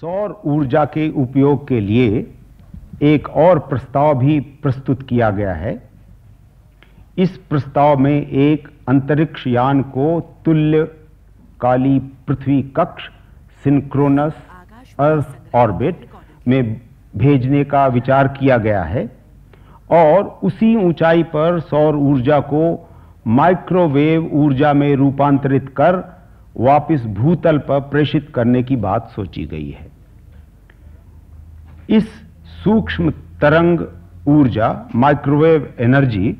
सौर ऊर्जा के उपयोग के लिए एक और प्रस्ताव भी प्रस्तुत किया गया है इस प्रस्ताव में एक अंतरिक्ष यान को तुल्य काली पृथ्वी कक्ष सिंक्रोनस अर्थ ऑर्बिट में भेजने का विचार किया गया है और उसी ऊंचाई पर सौर ऊर्जा को माइक्रोवेव ऊर्जा में रूपांतरित कर वापस भूतल पर प्रेषित करने की बात सोची गई है इस सूक्ष्म तरंग ऊर्जा माइक्रोवेव एनर्जी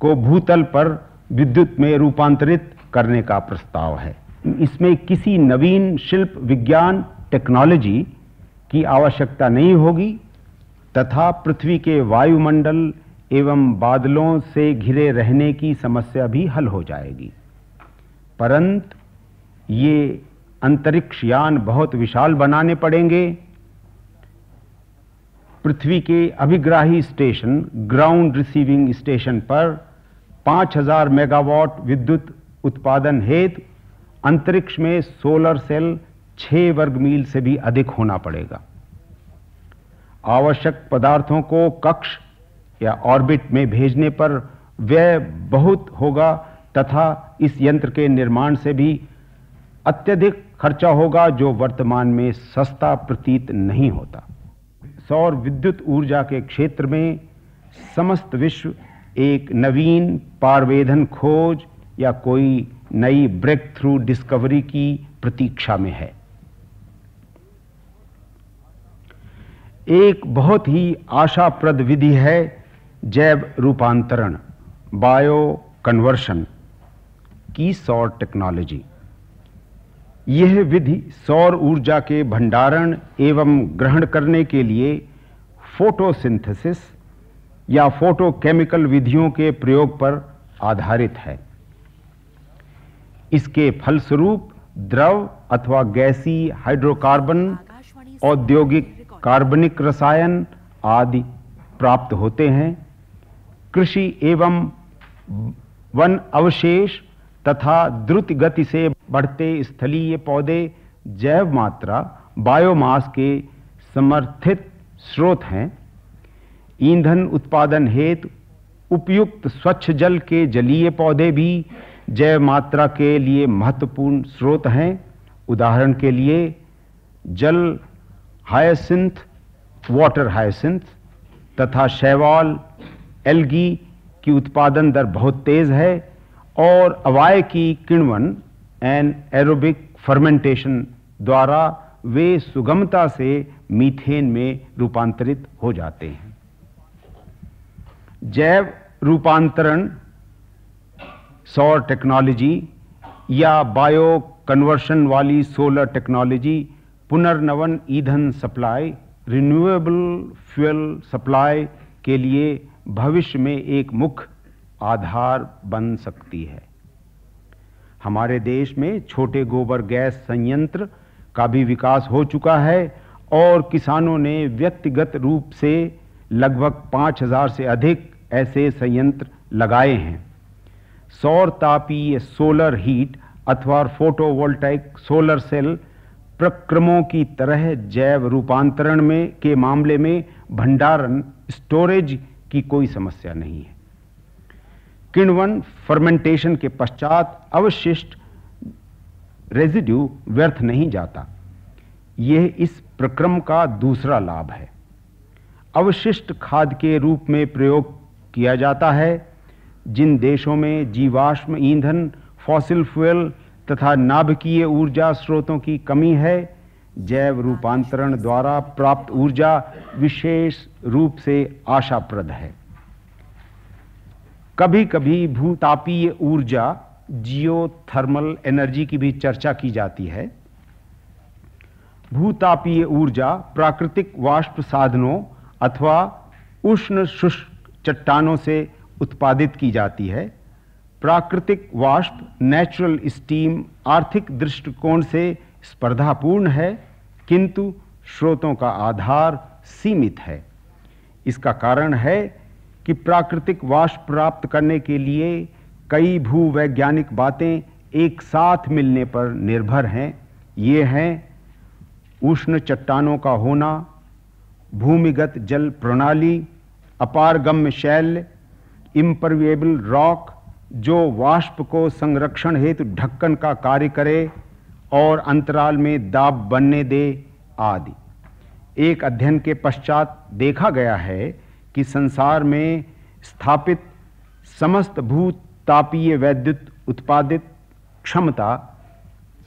को भूतल पर विद्युत में रूपांतरित करने का प्रस्ताव है इसमें किसी नवीन शिल्प विज्ञान टेक्नोलॉजी की आवश्यकता नहीं होगी तथा पृथ्वी के वायुमंडल एवं बादलों से घिरे रहने की समस्या भी हल हो जाएगी परंतु ये अंतरिक्ष यान बहुत विशाल बनाने पड़ेंगे पृथ्वी के अभिग्राही स्टेशन ग्राउंड रिसीविंग स्टेशन पर 5000 मेगावाट विद्युत उत्पादन हेतु अंतरिक्ष में सोलर सेल 6 वर्ग मील से भी अधिक होना पड़ेगा आवश्यक पदार्थों को कक्ष या ऑर्बिट में भेजने पर व्यय बहुत होगा तथा इस यंत्र के निर्माण से भी अत्यधिक खर्चा होगा जो वर्तमान में सस्ता प्रतीत नहीं होता सौर विद्युत ऊर्जा के क्षेत्र में समस्त विश्व एक नवीन पारवेधन खोज या कोई नई ब्रेक थ्रू डिस्कवरी की प्रतीक्षा में है एक बहुत ही आशाप्रद विधि है जैव रूपांतरण बायो कन्वर्शन की सौर टेक्नोलॉजी यह विधि सौर ऊर्जा के भंडारण एवं ग्रहण करने के लिए फोटोसिंथेसिस या फोटोकेमिकल विधियों के प्रयोग पर आधारित है इसके फलस्वरूप द्रव अथवा गैसी हाइड्रोकार्बन औद्योगिक कार्बनिक रसायन आदि प्राप्त होते हैं कृषि एवं वन अवशेष तथा द्रुत गति से बढ़ते स्थलीय पौधे जैव मात्रा बायोमास के समर्थित स्रोत हैं ईंधन उत्पादन हेतु उपयुक्त स्वच्छ जल के जलीय पौधे भी जैव मात्रा के लिए महत्वपूर्ण स्रोत हैं उदाहरण के लिए जल हायसिंथ वाटर हायसिंथ तथा शैवाल एलगी की उत्पादन दर बहुत तेज है और अवाय की किण्वन एंड एरोबिक फर्मेंटेशन द्वारा वे सुगमता से मीथेन में रूपांतरित हो जाते हैं जैव रूपांतरण सौर टेक्नोलॉजी या बायो कन्वर्शन वाली सोलर टेक्नोलॉजी पुनर्नवन ईंधन सप्लाई रिन्यूएबल फ्यूल सप्लाई के लिए भविष्य में एक मुख्य आधार बन सकती है हमारे देश में छोटे गोबर गैस संयंत्र का भी विकास हो चुका है और किसानों ने व्यक्तिगत रूप से लगभग 5000 से अधिक ऐसे संयंत्र लगाए हैं सौर तापीय सोलर हीट अथवा फोटोवोल्टाइक सोलर सेल प्रक्रमों की तरह जैव रूपांतरण में के मामले में भंडारण स्टोरेज की कोई समस्या नहीं है किण्वन फर्मेंटेशन के पश्चात अवशिष्ट रेजिड्यू व्यर्थ नहीं जाता यह इस प्रक्रम का दूसरा लाभ है अवशिष्ट खाद के रूप में प्रयोग किया जाता है जिन देशों में जीवाश्म ईंधन फॉसिल फ्यूल तथा नाभिकीय ऊर्जा स्रोतों की कमी है जैव रूपांतरण द्वारा प्राप्त ऊर्जा विशेष रूप से आशाप्रद है कभी कभी भूतापीय ऊर्जा जियो थर्मल एनर्जी की भी चर्चा की जाती है भूतापीय ऊर्जा प्राकृतिक वाष्प साधनों अथवा उष्ण शुष्क चट्टानों से उत्पादित की जाती है प्राकृतिक वाष्प नेचुरल स्टीम आर्थिक दृष्टिकोण से स्पर्धापूर्ण है किंतु स्रोतों का आधार सीमित है इसका कारण है कि प्राकृतिक वाष्प प्राप्त करने के लिए कई भूवैज्ञानिक बातें एक साथ मिलने पर निर्भर हैं ये हैं उष्ण चट्टानों का होना भूमिगत जल प्रणाली अपारगम्य शैल इम्परवेबल रॉक जो वाष्प को संरक्षण हेतु ढक्कन का कार्य करे और अंतराल में दाब बनने दे आदि एक अध्ययन के पश्चात देखा गया है कि संसार में स्थापित समस्त भूत तापीय वैद्युत उत्पादित क्षमता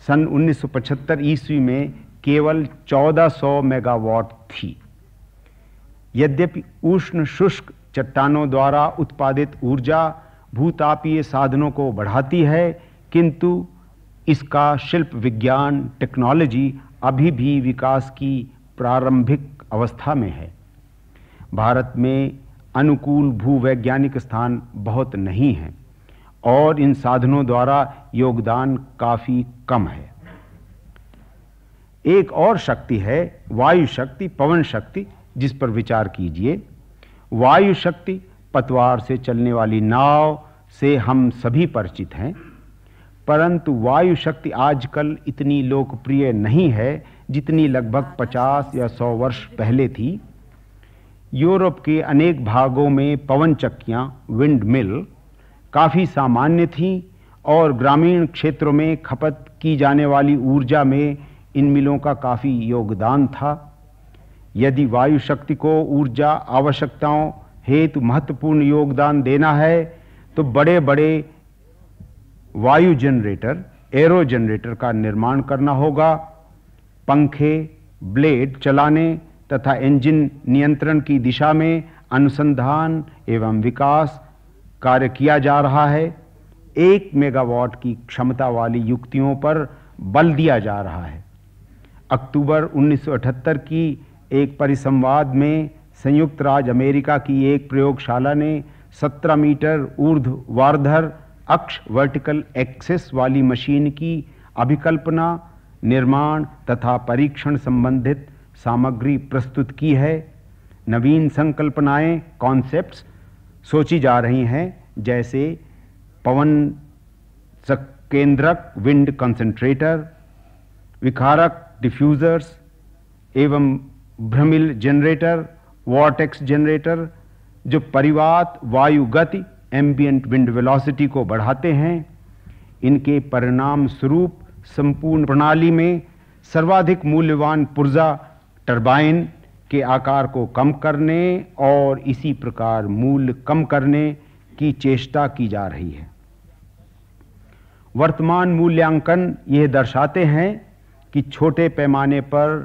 सन 1975 ईस्वी में केवल 1400 मेगावाट थी यद्यपि उष्ण शुष्क चट्टानों द्वारा उत्पादित ऊर्जा भूतापीय साधनों को बढ़ाती है किंतु इसका शिल्प विज्ञान टेक्नोलॉजी अभी भी विकास की प्रारंभिक अवस्था में है भारत में अनुकूल भूवैज्ञानिक स्थान बहुत नहीं हैं और इन साधनों द्वारा योगदान काफ़ी कम है एक और शक्ति है वायु शक्ति पवन शक्ति जिस पर विचार कीजिए वायु शक्ति पतवार से चलने वाली नाव से हम सभी परिचित हैं परंतु वायु शक्ति आजकल इतनी लोकप्रिय नहीं है जितनी लगभग 50 या 100 वर्ष पहले थी यूरोप के अनेक भागों में पवन चक्कियाँ विंड मिल काफ़ी सामान्य थीं और ग्रामीण क्षेत्रों में खपत की जाने वाली ऊर्जा में इन मिलों का काफ़ी योगदान था यदि वायु शक्ति को ऊर्जा आवश्यकताओं हेतु महत्वपूर्ण योगदान देना है तो बड़े बड़े वायु जनरेटर एरो जनरेटर का निर्माण करना होगा पंखे ब्लेड चलाने तथा इंजन नियंत्रण की दिशा में अनुसंधान एवं विकास कार्य किया जा रहा है एक मेगावाट की क्षमता वाली युक्तियों पर बल दिया जा रहा है अक्टूबर 1978 की एक परिसंवाद में संयुक्त राज्य अमेरिका की एक प्रयोगशाला ने 17 मीटर ऊर्ध्व वार्धर अक्ष वर्टिकल एक्सेस वाली मशीन की अभिकल्पना निर्माण तथा परीक्षण संबंधित सामग्री प्रस्तुत की है नवीन संकल्पनाएं कॉन्सेप्ट्स सोची जा रही हैं जैसे पवन संकेंद्रक विंड कंसंट्रेटर विकारक डिफ्यूज़र्स एवं भ्रमिल जनरेटर वॉटेक्स जनरेटर जो परिवात वायु गति एम्बियंट विंड वेलोसिटी को बढ़ाते हैं इनके परिणाम स्वरूप संपूर्ण प्रणाली में सर्वाधिक मूल्यवान पुर्जा टरबाइन के आकार को कम करने और इसी प्रकार मूल्य कम करने की चेष्टा की जा रही है वर्तमान मूल्यांकन यह दर्शाते हैं कि छोटे पैमाने पर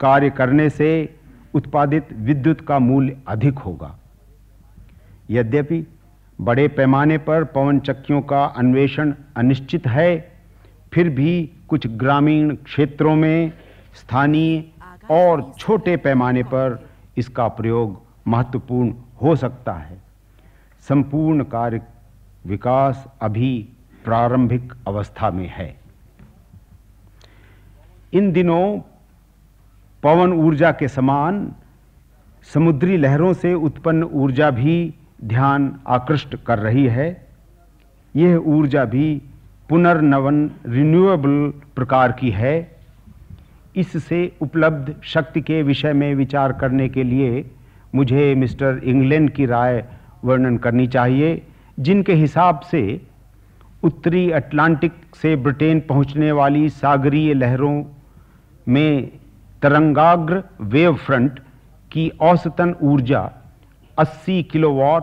कार्य करने से उत्पादित विद्युत का मूल्य अधिक होगा यद्यपि बड़े पैमाने पर पवन चक्कियों का अन्वेषण अनिश्चित है फिर भी कुछ ग्रामीण क्षेत्रों में स्थानीय और छोटे पैमाने पर इसका प्रयोग महत्वपूर्ण हो सकता है संपूर्ण कार्य विकास अभी प्रारंभिक अवस्था में है इन दिनों पवन ऊर्जा के समान समुद्री लहरों से उत्पन्न ऊर्जा भी ध्यान आकृष्ट कर रही है यह ऊर्जा भी पुनर्नवन रिन्यूएबल प्रकार की है इससे उपलब्ध शक्ति के विषय में विचार करने के लिए मुझे मिस्टर इंग्लैंड की राय वर्णन करनी चाहिए जिनके हिसाब से उत्तरी अटलांटिक से ब्रिटेन पहुंचने वाली सागरीय लहरों में तरंगाग्र वेव फ्रंट की औसतन ऊर्जा 80 किलोवाट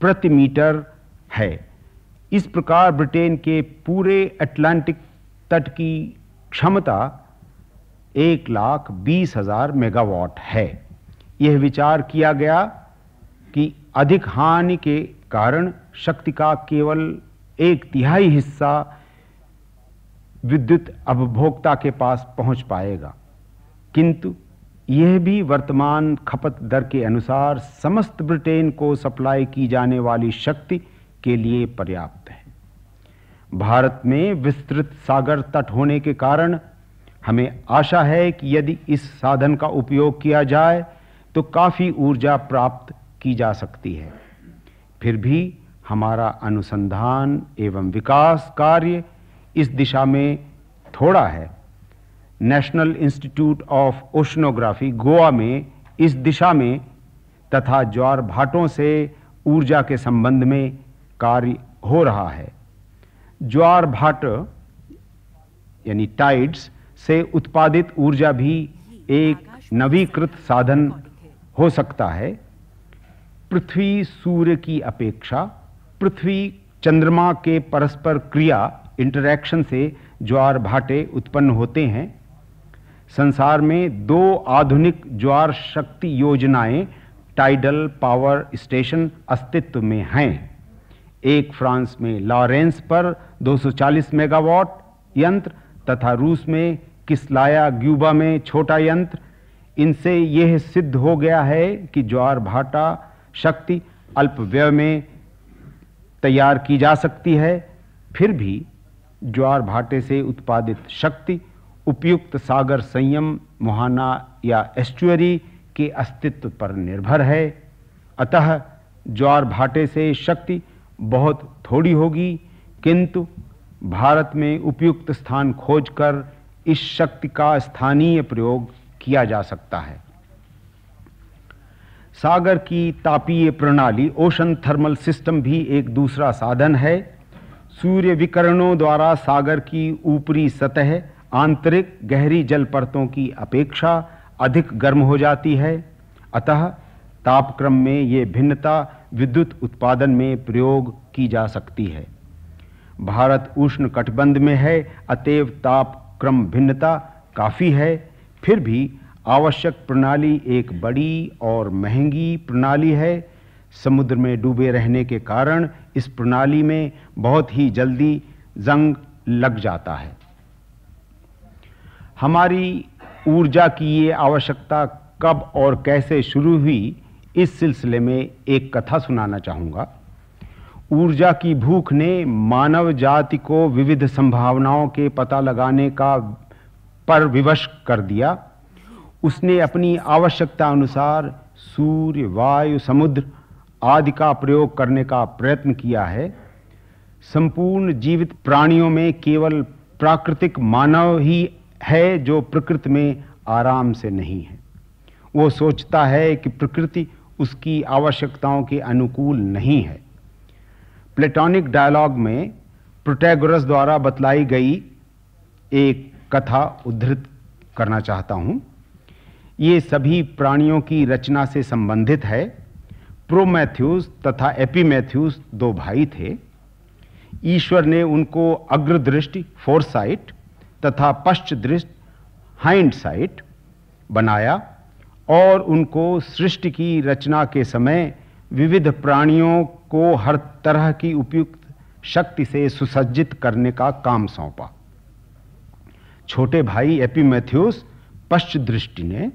प्रति मीटर है इस प्रकार ब्रिटेन के पूरे अटलांटिक तट की क्षमता एक लाख बीस हजार मेगावाट है यह विचार किया गया कि अधिक हानि के कारण शक्ति का केवल एक तिहाई हिस्सा विद्युत उपभोक्ता के पास पहुंच पाएगा किंतु यह भी वर्तमान खपत दर के अनुसार समस्त ब्रिटेन को सप्लाई की जाने वाली शक्ति के लिए पर्याप्त है भारत में विस्तृत सागर तट होने के कारण हमें आशा है कि यदि इस साधन का उपयोग किया जाए तो काफ़ी ऊर्जा प्राप्त की जा सकती है फिर भी हमारा अनुसंधान एवं विकास कार्य इस दिशा में थोड़ा है National Institute of Oceanography Goa में इस दिशा में तथा ज्वार भाटों से ऊर्जा के संबंध में कार्य हो रहा है ज्वार भाट यानी टाइड्स से उत्पादित ऊर्जा भी एक नवीकृत साधन हो सकता है पृथ्वी सूर्य की अपेक्षा पृथ्वी चंद्रमा के परस्पर क्रिया इंटरैक्शन से ज्वार भाटे उत्पन्न होते हैं संसार में दो आधुनिक ज्वार शक्ति योजनाएं टाइडल पावर स्टेशन अस्तित्व में हैं एक फ्रांस में लॉरेंस पर 240 मेगावाट यंत्र तथा रूस में किसलाया ग्यूबा में छोटा यंत्र इनसे यह सिद्ध हो गया है कि ज्वार भाटा शक्ति अल्प व्यय में तैयार की जा सकती है फिर भी ज्वार भाटे से उत्पादित शक्ति उपयुक्त सागर संयम मुहाना या एस्टुअरी के अस्तित्व पर निर्भर है अतः ज्वार भाटे से शक्ति बहुत थोड़ी होगी किंतु भारत में उपयुक्त स्थान खोजकर इस शक्ति का स्थानीय प्रयोग किया जा सकता है सागर की तापीय प्रणाली ओशन थर्मल सिस्टम भी एक दूसरा साधन है सूर्य विकरणों द्वारा सागर की ऊपरी सतह आंतरिक गहरी जल परतों की अपेक्षा अधिक गर्म हो जाती है अतः तापक्रम में ये भिन्नता विद्युत उत्पादन में प्रयोग की जा सकती है भारत उष्ण कटबंध में है अतएव तापक्रम भिन्नता काफ़ी है फिर भी आवश्यक प्रणाली एक बड़ी और महंगी प्रणाली है समुद्र में डूबे रहने के कारण इस प्रणाली में बहुत ही जल्दी जंग लग जाता है हमारी ऊर्जा की ये आवश्यकता कब और कैसे शुरू हुई इस सिलसिले में एक कथा सुनाना चाहूँगा ऊर्जा की भूख ने मानव जाति को विविध संभावनाओं के पता लगाने का पर विवश कर दिया उसने अपनी आवश्यकता अनुसार सूर्य वायु समुद्र आदि का प्रयोग करने का प्रयत्न किया है संपूर्ण जीवित प्राणियों में केवल प्राकृतिक मानव ही है जो प्रकृति में आराम से नहीं है वो सोचता है कि प्रकृति उसकी आवश्यकताओं के अनुकूल नहीं है प्लेटोनिक डायलॉग में प्रोटैगोरस द्वारा बतलाई गई एक कथा उद्धृत करना चाहता हूं ये सभी प्राणियों की रचना से संबंधित है प्रो मैथ्यूस तथा एपी मैथ्यूज दो भाई थे ईश्वर ने उनको अग्रदृष्टि फोरसाइट तथा पश्चदृष्ट हाइंड साइट बनाया और उनको सृष्टि की रचना के समय विविध प्राणियों को हर तरह की उपयुक्त शक्ति से सुसज्जित करने का काम सौंपा छोटे भाई एपी मैथ्यूस पश्च दृष्टि ने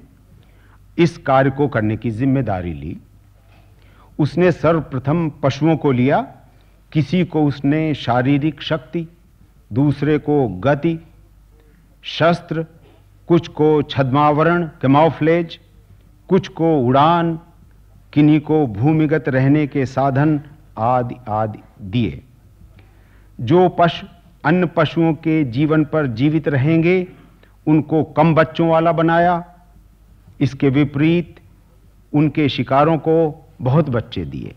इस कार्य को करने की जिम्मेदारी ली उसने सर्वप्रथम पशुओं को लिया किसी को उसने शारीरिक शक्ति दूसरे को गति शस्त्र कुछ को छद्मावरण कैमोफ्लेज कुछ को उड़ान किन्हीं को भूमिगत रहने के साधन आदि आदि दिए जो पशु अन्य पशुओं के जीवन पर जीवित रहेंगे उनको कम बच्चों वाला बनाया इसके विपरीत उनके शिकारों को बहुत बच्चे दिए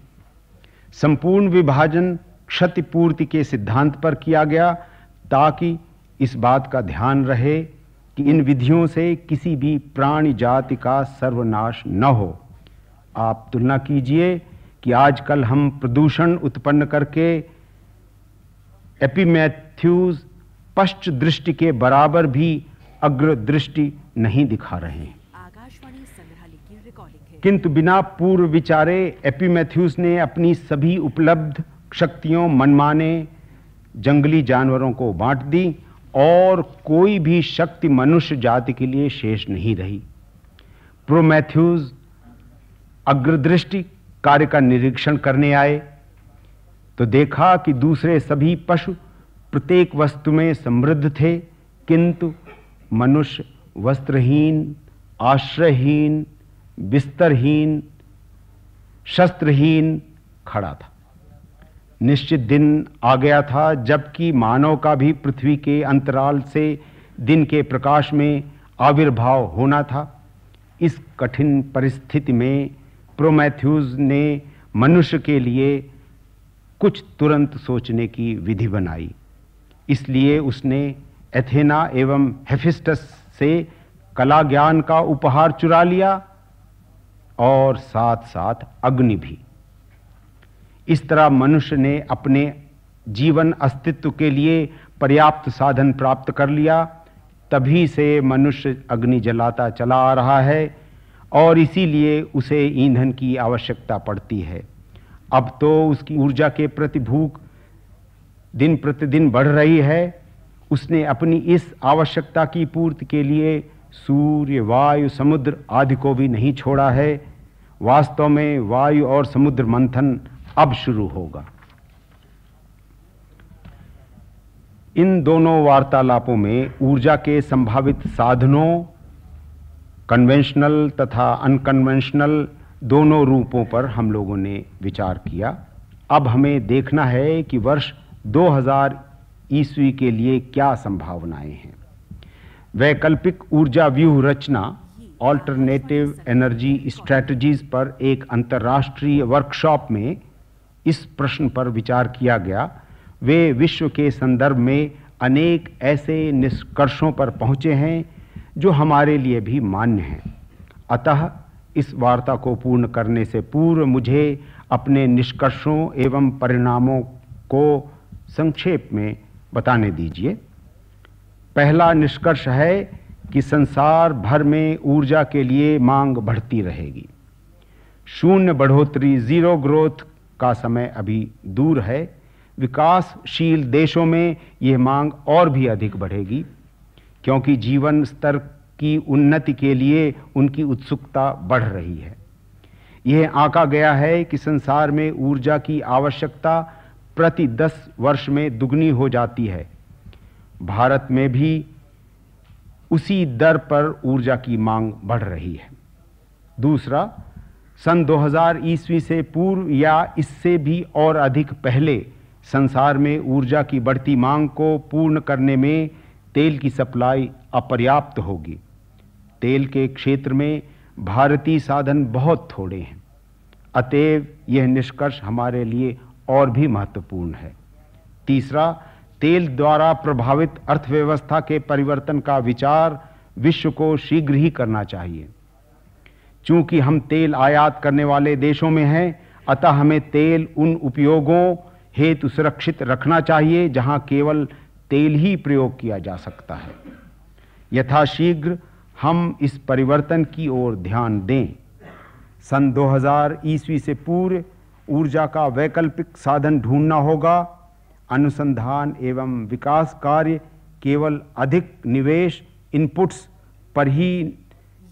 संपूर्ण विभाजन क्षतिपूर्ति के सिद्धांत पर किया गया ताकि इस बात का ध्यान रहे कि इन विधियों से किसी भी प्राणी जाति का सर्वनाश न हो आप तुलना कीजिए कि आजकल हम प्रदूषण उत्पन्न करके एपीमैथ्यूज पश्च दृष्टि के बराबर भी अग्र दृष्टि नहीं दिखा रहे हैं किंतु बिना पूर्व विचारे एपीमैथ्यूज ने अपनी सभी उपलब्ध शक्तियों मनमाने जंगली जानवरों को बांट दी और कोई भी शक्ति मनुष्य जाति के लिए शेष नहीं रही प्रोमैथ्यूज अग्रदृष्टि कार्य का निरीक्षण करने आए तो देखा कि दूसरे सभी पशु प्रत्येक वस्तु में समृद्ध थे किंतु मनुष्य वस्त्रहीन आश्रयहीन बिस्तरहीन शस्त्रहीन खड़ा था निश्चित दिन आ गया था जबकि मानव का भी पृथ्वी के अंतराल से दिन के प्रकाश में आविर्भाव होना था इस कठिन परिस्थिति में प्रोमैथ्यूज ने मनुष्य के लिए कुछ तुरंत सोचने की विधि बनाई इसलिए उसने एथेना एवं हेफिस्टस से कला ज्ञान का उपहार चुरा लिया और साथ साथ अग्नि भी इस तरह मनुष्य ने अपने जीवन अस्तित्व के लिए पर्याप्त साधन प्राप्त कर लिया तभी से मनुष्य अग्नि जलाता चला आ रहा है और इसीलिए उसे ईंधन की आवश्यकता पड़ती है अब तो उसकी ऊर्जा के प्रति भूख दिन प्रतिदिन बढ़ रही है उसने अपनी इस आवश्यकता की पूर्ति के लिए सूर्य वायु समुद्र आदि को भी नहीं छोड़ा है वास्तव में वायु और समुद्र मंथन अब शुरू होगा इन दोनों वार्तालापों में ऊर्जा के संभावित साधनों कन्वेंशनल तथा अनकन्वेंशनल दोनों रूपों पर हम लोगों ने विचार किया अब हमें देखना है कि वर्ष 2000 ईस्वी के लिए क्या संभावनाएं हैं वैकल्पिक ऊर्जा व्यूह रचना ऑल्टरनेटिव एनर्जी स्ट्रैटेजीज पर एक अंतर्राष्ट्रीय वर्कशॉप में इस प्रश्न पर विचार किया गया वे विश्व के संदर्भ में अनेक ऐसे निष्कर्षों पर पहुँचे हैं जो हमारे लिए भी मान्य हैं अतः इस वार्ता को पूर्ण करने से पूर्व मुझे अपने निष्कर्षों एवं परिणामों को संक्षेप में बताने दीजिए पहला निष्कर्ष है कि संसार भर में ऊर्जा के लिए मांग बढ़ती रहेगी शून्य बढ़ोतरी ज़ीरो ग्रोथ का समय अभी दूर है विकासशील देशों में यह मांग और भी अधिक बढ़ेगी क्योंकि जीवन स्तर की उन्नति के लिए उनकी उत्सुकता बढ़ रही है यह आका गया है कि संसार में ऊर्जा की आवश्यकता प्रति दस वर्ष में दुगनी हो जाती है भारत में भी उसी दर पर ऊर्जा की मांग बढ़ रही है दूसरा सन 2000 ईस्वी से पूर्व या इससे भी और अधिक पहले संसार में ऊर्जा की बढ़ती मांग को पूर्ण करने में तेल की सप्लाई अपर्याप्त होगी तेल के क्षेत्र में भारतीय साधन बहुत थोड़े हैं अतएव यह निष्कर्ष हमारे लिए और भी महत्वपूर्ण है तीसरा तेल द्वारा प्रभावित अर्थव्यवस्था के परिवर्तन का विचार विश्व को शीघ्र ही करना चाहिए चूंकि हम तेल आयात करने वाले देशों में हैं अतः हमें तेल उन उपयोगों हेतु सुरक्षित रखना चाहिए जहां केवल तेल ही प्रयोग किया जा सकता है यथाशीघ्र हम इस परिवर्तन की ओर ध्यान दें सन 2000 ईस्वी से पूर्व ऊर्जा का वैकल्पिक साधन ढूंढना होगा अनुसंधान एवं विकास कार्य केवल अधिक निवेश इनपुट्स पर ही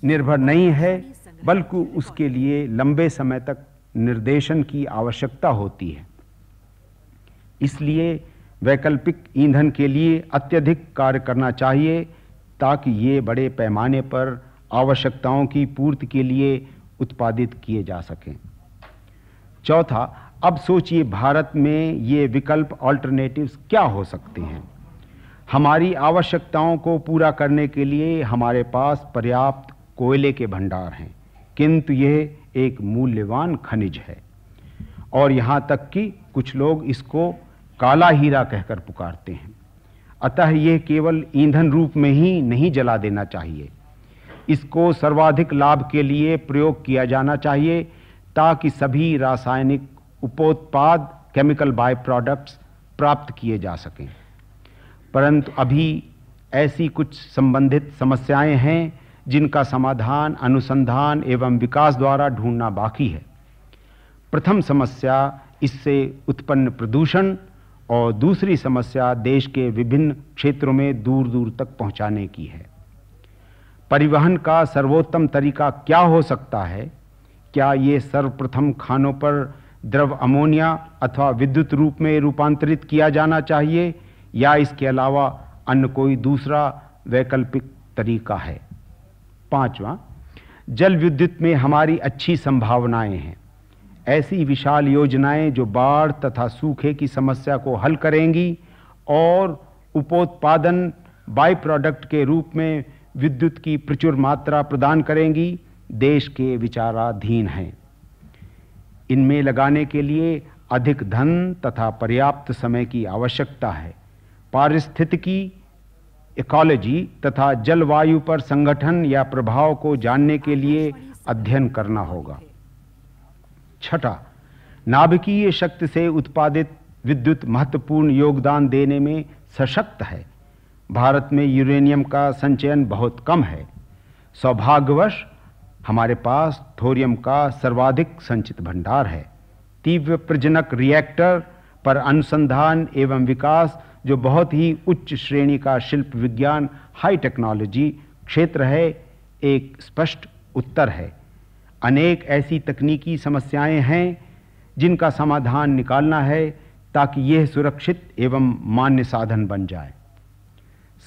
निर्भर नहीं है बल्कि उसके लिए लंबे समय तक निर्देशन की आवश्यकता होती है इसलिए वैकल्पिक ईंधन के लिए अत्यधिक कार्य करना चाहिए ताकि ये बड़े पैमाने पर आवश्यकताओं की पूर्ति के लिए उत्पादित किए जा सकें चौथा अब सोचिए भारत में ये विकल्प ऑल्टरनेटिव्स क्या हो सकते हैं हमारी आवश्यकताओं को पूरा करने के लिए हमारे पास पर्याप्त कोयले के भंडार हैं किंतु यह एक मूल्यवान खनिज है और यहाँ तक कि कुछ लोग इसको काला हीरा कहकर पुकारते हैं अतः यह केवल ईंधन रूप में ही नहीं जला देना चाहिए इसको सर्वाधिक लाभ के लिए प्रयोग किया जाना चाहिए ताकि सभी रासायनिक उपोत्पाद केमिकल बाय प्रोडक्ट्स प्राप्त किए जा सकें परंतु अभी ऐसी कुछ संबंधित समस्याएं हैं जिनका समाधान अनुसंधान एवं विकास द्वारा ढूंढना बाकी है प्रथम समस्या इससे उत्पन्न प्रदूषण और दूसरी समस्या देश के विभिन्न क्षेत्रों में दूर दूर तक पहुंचाने की है परिवहन का सर्वोत्तम तरीका क्या हो सकता है क्या ये सर्वप्रथम खानों पर द्रव अमोनिया अथवा विद्युत रूप में रूपांतरित किया जाना चाहिए या इसके अलावा अन्य कोई दूसरा वैकल्पिक तरीका है पांचवा जल विद्युत में हमारी अच्छी संभावनाएं हैं ऐसी विशाल योजनाएं जो बाढ़ तथा सूखे की समस्या को हल करेंगी और उपोत्पादन बाय प्रोडक्ट के रूप में विद्युत की प्रचुर मात्रा प्रदान करेंगी देश के विचाराधीन हैं इनमें लगाने के लिए अधिक धन तथा पर्याप्त समय की आवश्यकता है पारिस्थितिकी इकोलॉजी तथा जलवायु पर संगठन या प्रभाव को जानने के लिए अध्ययन करना होगा छठा नाभिकीय शक्ति से उत्पादित विद्युत महत्वपूर्ण योगदान देने में सशक्त है भारत में यूरेनियम का संचयन बहुत कम है सौभाग्यवश हमारे पास थोरियम का सर्वाधिक संचित भंडार है तीव्र प्रजनक रिएक्टर पर अनुसंधान एवं विकास जो बहुत ही उच्च श्रेणी का शिल्प विज्ञान हाई टेक्नोलॉजी क्षेत्र है एक स्पष्ट उत्तर है अनेक ऐसी तकनीकी समस्याएं हैं जिनका समाधान निकालना है ताकि यह सुरक्षित एवं मान्य साधन बन जाए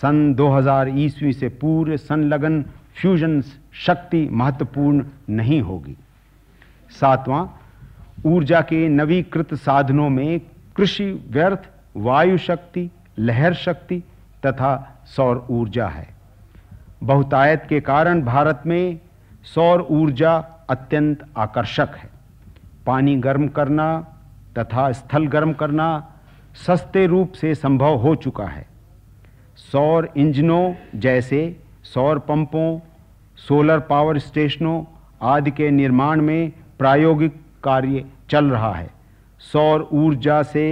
सन 2000 ईस्वी से पूर्व संलग्न फ्यूजन शक्ति महत्वपूर्ण नहीं होगी सातवां ऊर्जा के नवीकृत साधनों में कृषि व्यर्थ वायु शक्ति लहर शक्ति तथा सौर ऊर्जा है बहुतायत के कारण भारत में सौर ऊर्जा अत्यंत आकर्षक है पानी गर्म करना तथा स्थल गर्म करना सस्ते रूप से संभव हो चुका है सौर इंजनों जैसे सौर पंपों सोलर पावर स्टेशनों आदि के निर्माण में प्रायोगिक कार्य चल रहा है सौर ऊर्जा से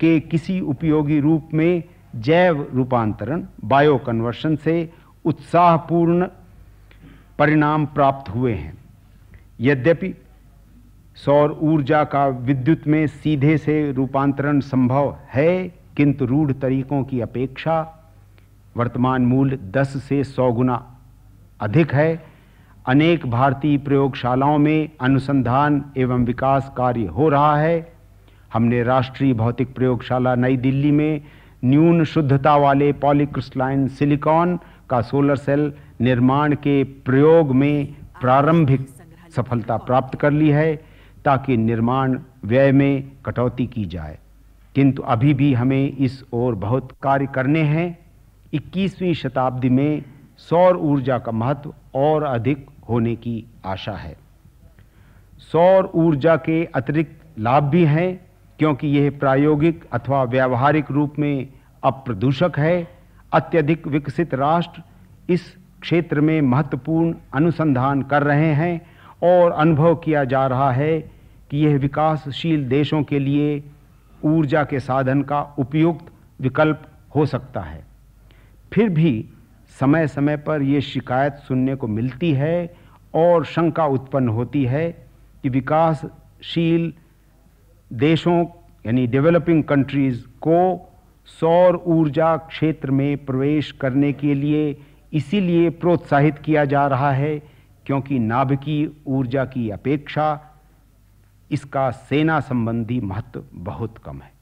के किसी उपयोगी रूप में जैव रूपांतरण बायो कन्वर्शन से उत्साहपूर्ण परिणाम प्राप्त हुए हैं यद्यपि सौर ऊर्जा का विद्युत में सीधे से रूपांतरण संभव है किंतु रूढ़ तरीकों की अपेक्षा वर्तमान मूल्य 10 से 100 गुना अधिक है अनेक भारतीय प्रयोगशालाओं में अनुसंधान एवं विकास कार्य हो रहा है हमने राष्ट्रीय भौतिक प्रयोगशाला नई दिल्ली में न्यून शुद्धता वाले पॉलीक्रिस्टलाइन सिलिकॉन का सोलर सेल निर्माण के प्रयोग में प्रारंभिक सफलता प्राप्त कर ली है ताकि निर्माण व्यय में कटौती की जाए किंतु अभी भी हमें इस ओर बहुत कार्य करने हैं 21वीं शताब्दी में सौर ऊर्जा का महत्व और अधिक होने की आशा है सौर ऊर्जा के अतिरिक्त लाभ भी हैं क्योंकि यह प्रायोगिक अथवा व्यावहारिक रूप में अप्रदूषक है अत्यधिक विकसित राष्ट्र इस क्षेत्र में महत्वपूर्ण अनुसंधान कर रहे हैं और अनुभव किया जा रहा है कि यह विकासशील देशों के लिए ऊर्जा के साधन का उपयुक्त विकल्प हो सकता है फिर भी समय समय पर यह शिकायत सुनने को मिलती है और शंका उत्पन्न होती है कि विकासशील देशों यानी डेवलपिंग कंट्रीज़ को सौर ऊर्जा क्षेत्र में प्रवेश करने के लिए इसीलिए प्रोत्साहित किया जा रहा है क्योंकि नाभिकीय ऊर्जा की अपेक्षा इसका सेना संबंधी महत्व बहुत कम है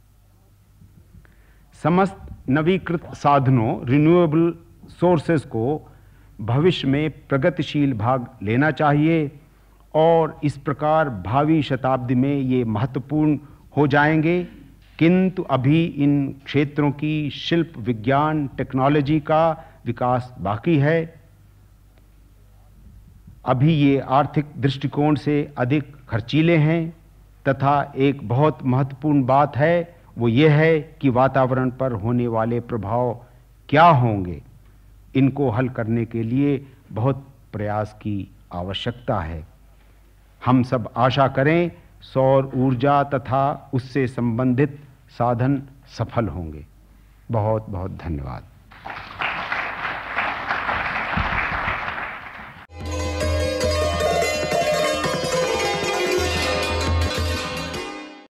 समस्त नवीकृत साधनों रिन्यूएबल सोर्सेस को भविष्य में प्रगतिशील भाग लेना चाहिए और इस प्रकार भावी शताब्दी में ये महत्वपूर्ण हो जाएंगे किंतु अभी इन क्षेत्रों की शिल्प विज्ञान टेक्नोलॉजी का विकास बाकी है अभी ये आर्थिक दृष्टिकोण से अधिक खर्चीले हैं तथा एक बहुत महत्वपूर्ण बात है वो ये है कि वातावरण पर होने वाले प्रभाव क्या होंगे इनको हल करने के लिए बहुत प्रयास की आवश्यकता है हम सब आशा करें सौर ऊर्जा तथा उससे संबंधित साधन सफल होंगे बहुत बहुत धन्यवाद